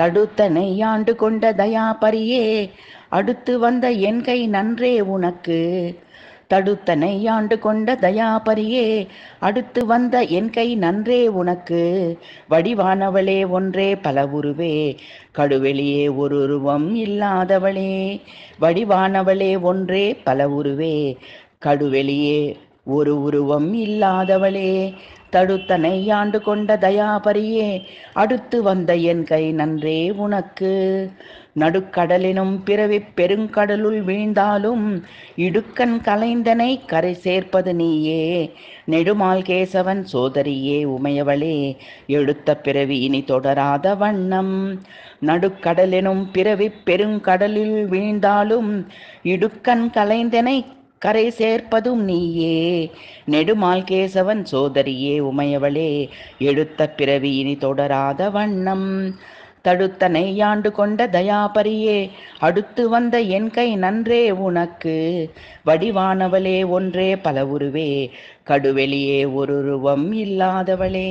தடுத்த நெய்யாண்டு கொண்ட தயாபரியே அடுத்து வந்த என் கை நன்றே உனக்கு தடுத்த நெய்யாண்டு கொண்ட தயாபரியே அடுத்து வந்த என் கை நன்றே உனக்கு வடிவானவளே ஒன்றே பல உருவே கடுவெளியே ஒரு உருவம் இல்லாதவளே வடிவானவளே ஒன்றே பல உருவே கடுவெளியே ஒரு உருவம் இல்லாதவளே தடுத்த நெய்யாண்டு கொண்ட தயாபரியே அடுத்து வந்த என் கை நன்றே உனக்கு நடுக்கடலினும் பிறவி பெருங்கடலுள் வீழ்ந்தாலும் இடுக்கன் கலைந்தனை கரை சேர்ப்பது நீயே நெடுமால் கேசவன் சோதரியே உமையவளே எடுத்த பிறவி இனி தொடராத வண்ணம் நடுக்கடலினும் பிறவி பெருங்கடலில் வீழ்ந்தாலும் இடுக்கன் கலைந்தனை கரை சேர்ப்பதும் நீயே நெடுமால் கேசவன் சோதரியே உமையவளே எடுத்த பிறவி இனி தொடராத வண்ணம் தடுத்த நெய்யாண்டு கொண்ட தயாபரியே அடுத்து வந்த என் கை நன்றே உனக்கு வடிவானவளே ஒன்றே பல உருவே கடுவெளியே ஒருருவம் இல்லாதவளே